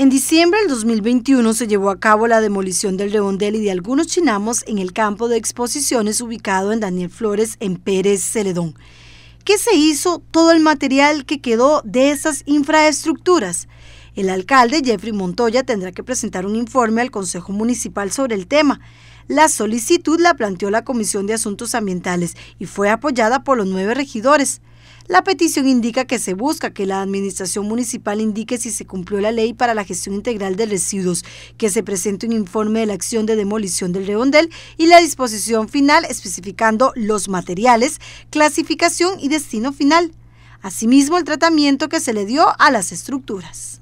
En diciembre del 2021 se llevó a cabo la demolición del redondel y de algunos chinamos en el campo de exposiciones ubicado en Daniel Flores en Pérez Celedón. ¿Qué se hizo todo el material que quedó de esas infraestructuras? El alcalde Jeffrey Montoya tendrá que presentar un informe al Consejo Municipal sobre el tema. La solicitud la planteó la Comisión de Asuntos Ambientales y fue apoyada por los nueve regidores. La petición indica que se busca que la Administración Municipal indique si se cumplió la ley para la gestión integral de residuos, que se presente un informe de la acción de demolición del redondel y la disposición final especificando los materiales, clasificación y destino final. Asimismo, el tratamiento que se le dio a las estructuras.